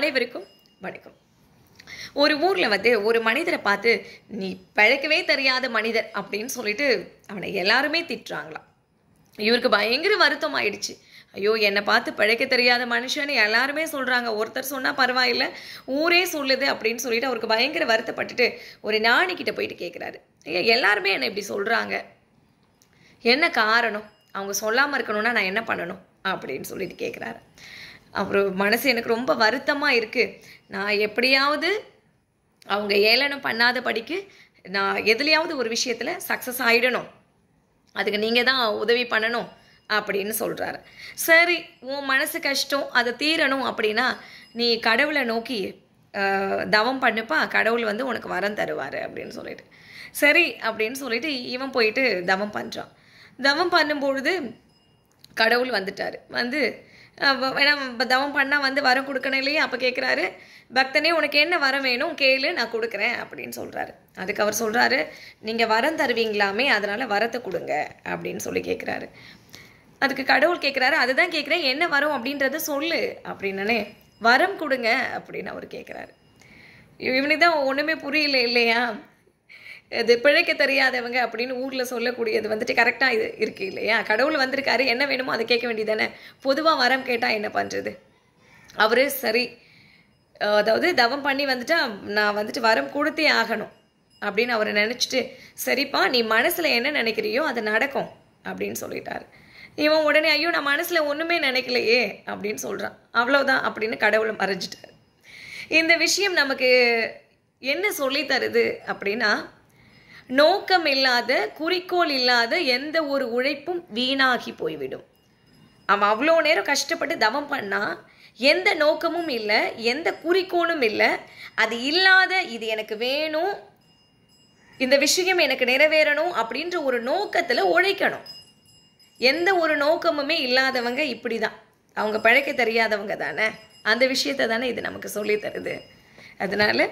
அனைவருக்கும் வணக்கம் ஒரு ஊரில் வந்து ஒரு மனிதரை பார்த்து நீ பழக்கவே தெரியாத மனிதர் அப்படின்னு சொல்லிட்டு அவனை எல்லாருமே திட்டுறாங்களாம் இவருக்கு பயங்கர வருத்தம் ஆயிடுச்சு ஐயோ என்னை பார்த்து பழைக்க தெரியாத மனுஷன்னு எல்லாருமே சொல்கிறாங்க ஒருத்தர் சொன்னால் பரவாயில்ல ஊரே சொல்லுது அப்படின்னு சொல்லிட்டு அவருக்கு பயங்கர வருத்தப்பட்டுட்டு ஒரு ஞானிக்கிட்ட போயிட்டு கேட்குறாரு ஐயா எல்லாருமே என்னை இப்படி சொல்கிறாங்க என்ன காரணம் அவங்க சொல்லாமல் இருக்கணும்னா நான் என்ன பண்ணணும் அப்படின்னு சொல்லிட்டு கேட்குறாரு அப்புறம் மனசு எனக்கு ரொம்ப வருத்தமாக இருக்குது நான் எப்படியாவது அவங்க ஏளனம் பண்ணாத படிக்கு நான் எதுலையாவது ஒரு விஷயத்தில் சக்ஸஸ் ஆகிடணும் அதுக்கு நீங்கள் தான் உதவி பண்ணணும் அப்படின்னு சொல்கிறாரு சரி உன் மனசு கஷ்டம் அதை தீரணும் அப்படின்னா நீ கடவுளை நோக்கி தவம் பண்ணுப்பா கடவுள் வந்து உனக்கு வரம் தருவார் அப்படின்னு சொல்லிட்டு சரி அப்படின்னு சொல்லிட்டு இவன் போயிட்டு தவம் பண்ணுறான் தவம் பண்ணும்பொழுது கடவுள் வந்துட்டார் வந்து ஏன்னா தவம் பண்ணால் வந்து வரம் கொடுக்கணும் இல்லையா அப்போ கேட்குறாரு பக்தனே உனக்கு என்ன வரம் வேணும் கேளு நான் கொடுக்குறேன் அப்படின்னு சொல்கிறாரு அதுக்கு அவர் சொல்கிறாரு நீங்கள் வரம் தருவீங்களாமே அதனால் வரத்தை கொடுங்க அப்படின்னு சொல்லி கேட்குறாரு அதுக்கு கடவுள் கேட்குறாரு அதுதான் கேட்குறேன் என்ன வரம் அப்படின்றத சொல்லு அப்படின்னே வரம் கொடுங்க அப்படின்னு அவர் கேட்குறாரு இவனுக்கு தான் ஒன்றுமே புரியல இல்லையா இது பிழைக்க தெரியாதவங்க அப்படின்னு ஊரில் சொல்லக்கூடியது வந்துட்டு கரெக்டாக இது இருக்குது இல்லையா கடவுள் வந்திருக்காரு என்ன வேணுமோ அதை கேட்க வேண்டியதானே பொதுவாக வரம் கேட்டால் என்ன பண்ணுறது அவர் சரி அதாவது தவம் பண்ணி வந்துட்டா நான் வந்துட்டு வரம் கொடுத்தே ஆகணும் அப்படின்னு அவரை நினச்சிட்டு சரிப்பா நீ மனசில் என்ன நினைக்கிறியோ அது நடக்கும் அப்படின்னு சொல்லிட்டாரு இவன் உடனே ஐயோ நான் மனசில் ஒன்றுமே நினைக்கலையே அப்படின்னு சொல்கிறான் அவ்வளோதான் அப்படின்னு கடவுளை மறைஞ்சிட்டார் இந்த விஷயம் நமக்கு என்ன சொல்லி தருது அப்படின்னா நோக்கம் இல்லாத குறிக்கோள் இல்லாத எந்த ஒரு உழைப்பும் வீணாகி போய்விடும் அவன் அவ்வளோ நேரம் கஷ்டப்பட்டு தவம் பண்ணால் எந்த நோக்கமும் இல்லை எந்த குறிக்கோளும் இல்லை அது இல்லாத இது எனக்கு வேணும் இந்த விஷயம் எனக்கு நிறைவேறணும் அப்படின்ற ஒரு நோக்கத்தில் உழைக்கணும் எந்த ஒரு நோக்கமுமே இல்லாதவங்க இப்படி தான் அவங்க பழைக்க தெரியாதவங்க தானே அந்த விஷயத்தை தானே இது நமக்கு சொல்லி தருது அதனால்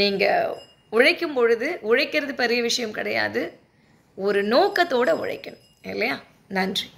நீங்கள் உழைக்கும் பொழுது உழைக்கிறது பெரிய விஷயம் கிடையாது ஒரு நோக்கத்தோடு உழைக்கணும் இல்லையா நன்றி